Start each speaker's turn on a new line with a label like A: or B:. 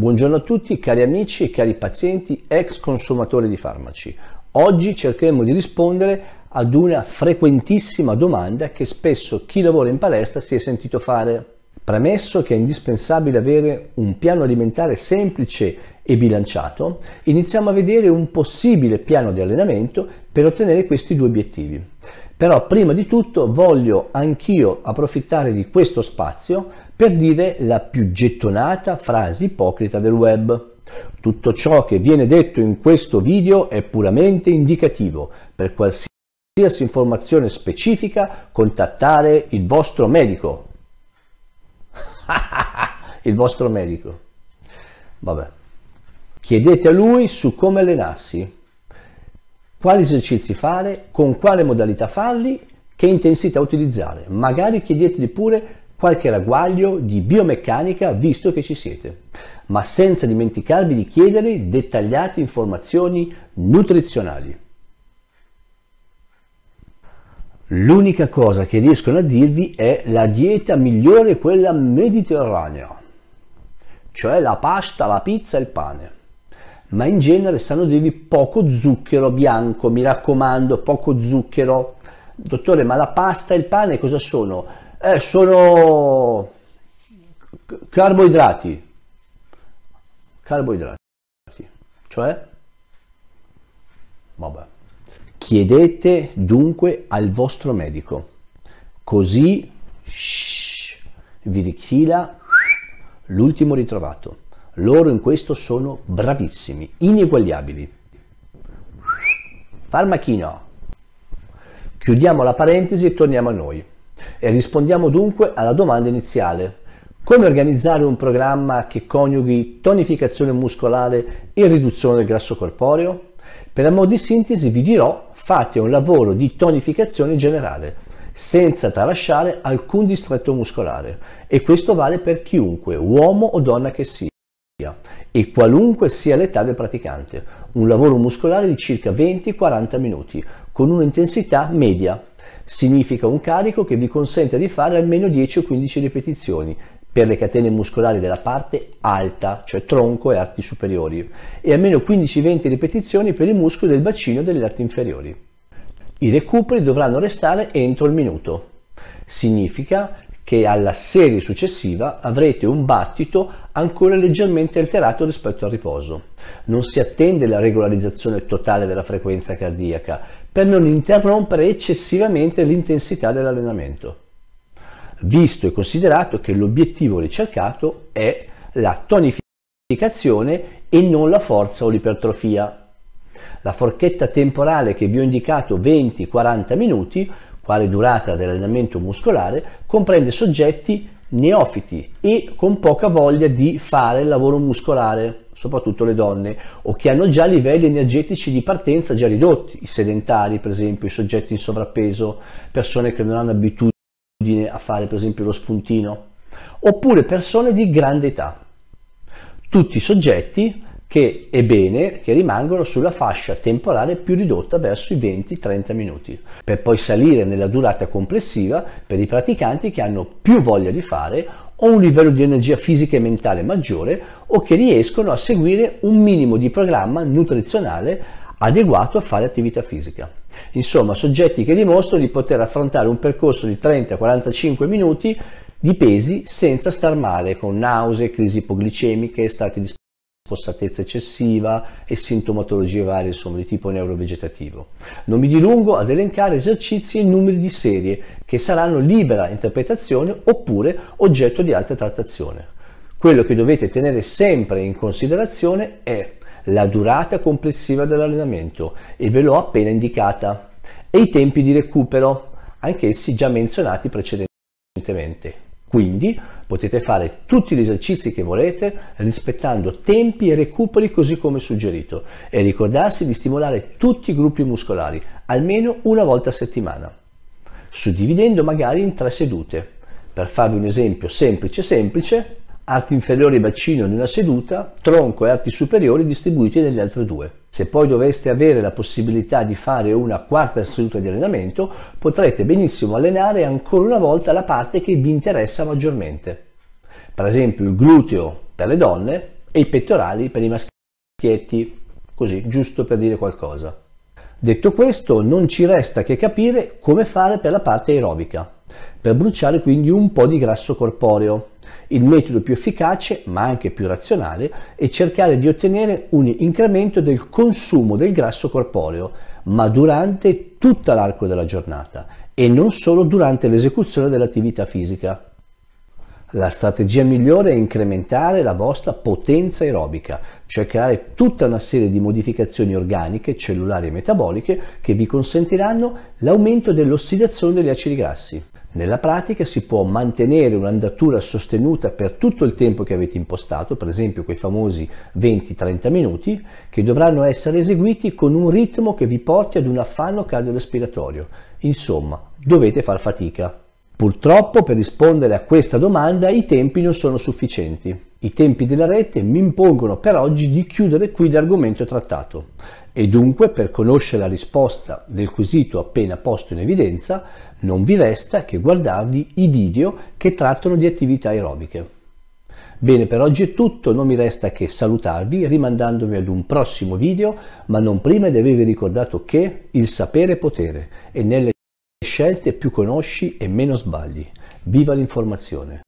A: Buongiorno a tutti cari amici e cari pazienti ex consumatori di farmaci. Oggi cercheremo di rispondere ad una frequentissima domanda che spesso chi lavora in palestra si è sentito fare. Premesso che è indispensabile avere un piano alimentare semplice e bilanciato, iniziamo a vedere un possibile piano di allenamento per ottenere questi due obiettivi. Però prima di tutto voglio anch'io approfittare di questo spazio per dire la più gettonata frase ipocrita del web. Tutto ciò che viene detto in questo video è puramente indicativo. Per qualsiasi informazione specifica contattare il vostro medico. il vostro medico. Vabbè. Chiedete a lui su come allenarsi, quali esercizi fare, con quale modalità farli, che intensità utilizzare. Magari chiedetegli pure qualche ragguaglio di biomeccanica visto che ci siete, ma senza dimenticarvi di chiedere dettagliate informazioni nutrizionali. L'unica cosa che riescono a dirvi è la dieta migliore quella mediterranea, cioè la pasta, la pizza e il pane. Ma in genere sanno dirvi poco zucchero bianco, mi raccomando, poco zucchero. Dottore, ma la pasta e il pane cosa sono? Eh, sono carboidrati. Carboidrati. Cioè, vabbè. Chiedete dunque al vostro medico, così shh, vi rifila l'ultimo ritrovato. Loro in questo sono bravissimi, ineguagliabili. Farmachino. Chiudiamo la parentesi e torniamo a noi. E rispondiamo dunque alla domanda iniziale. Come organizzare un programma che coniughi tonificazione muscolare e riduzione del grasso corporeo? Per amor di sintesi vi dirò fate un lavoro di tonificazione generale, senza tralasciare alcun distretto muscolare e questo vale per chiunque, uomo o donna che sia e qualunque sia l'età del praticante, un lavoro muscolare di circa 20-40 minuti con un'intensità media. Significa un carico che vi consente di fare almeno 10 o 15 ripetizioni per le catene muscolari della parte alta, cioè tronco e arti superiori, e almeno 15-20 ripetizioni per i muscoli del bacino e delle arti inferiori. I recuperi dovranno restare entro il minuto. Significa che alla serie successiva avrete un battito ancora leggermente alterato rispetto al riposo. Non si attende la regolarizzazione totale della frequenza cardiaca per non interrompere eccessivamente l'intensità dell'allenamento, visto e considerato che l'obiettivo ricercato è la tonificazione e non la forza o l'ipertrofia. La forchetta temporale che vi ho indicato 20-40 minuti quale durata dell'allenamento muscolare, comprende soggetti neofiti e con poca voglia di fare il lavoro muscolare, soprattutto le donne, o che hanno già livelli energetici di partenza già ridotti, i sedentari per esempio, i soggetti in sovrappeso, persone che non hanno abitudine a fare per esempio lo spuntino, oppure persone di grande età. Tutti i soggetti che è bene che rimangano sulla fascia temporale più ridotta verso i 20-30 minuti, per poi salire nella durata complessiva per i praticanti che hanno più voglia di fare o un livello di energia fisica e mentale maggiore o che riescono a seguire un minimo di programma nutrizionale adeguato a fare attività fisica. Insomma, soggetti che dimostrano di poter affrontare un percorso di 30-45 minuti di pesi senza star male, con nausea, crisi ipoglicemiche, stati di spossatezza eccessiva e sintomatologie varie insomma, di tipo neurovegetativo. Non mi dilungo ad elencare esercizi e numeri di serie che saranno libera interpretazione oppure oggetto di alta trattazione. Quello che dovete tenere sempre in considerazione è la durata complessiva dell'allenamento e ve l'ho appena indicata e i tempi di recupero, anch'essi già menzionati precedentemente. Quindi potete fare tutti gli esercizi che volete rispettando tempi e recuperi così come suggerito e ricordarsi di stimolare tutti i gruppi muscolari almeno una volta a settimana, suddividendo magari in tre sedute. Per farvi un esempio semplice semplice, arti inferiori e bacino in una seduta, tronco e arti superiori distribuiti nelle altre due. Se poi doveste avere la possibilità di fare una quarta seduta di allenamento, potrete benissimo allenare ancora una volta la parte che vi interessa maggiormente. Per esempio il gluteo per le donne e i pettorali per i maschietti, così giusto per dire qualcosa. Detto questo, non ci resta che capire come fare per la parte aerobica, per bruciare quindi un po' di grasso corporeo. Il metodo più efficace, ma anche più razionale, è cercare di ottenere un incremento del consumo del grasso corporeo, ma durante tutta l'arco della giornata e non solo durante l'esecuzione dell'attività fisica. La strategia migliore è incrementare la vostra potenza aerobica, cioè creare tutta una serie di modificazioni organiche, cellulari e metaboliche che vi consentiranno l'aumento dell'ossidazione degli acidi grassi. Nella pratica si può mantenere un'andatura sostenuta per tutto il tempo che avete impostato, per esempio quei famosi 20-30 minuti, che dovranno essere eseguiti con un ritmo che vi porti ad un affanno cardiorespiratorio. Insomma, dovete far fatica. Purtroppo per rispondere a questa domanda i tempi non sono sufficienti. I tempi della rete mi impongono per oggi di chiudere qui l'argomento trattato e dunque per conoscere la risposta del quesito appena posto in evidenza non vi resta che guardarvi i video che trattano di attività aerobiche. Bene, per oggi è tutto, non mi resta che salutarvi rimandandomi ad un prossimo video, ma non prima di avervi ricordato che il sapere è potere e nelle scelte, più conosci e meno sbagli. Viva l'informazione!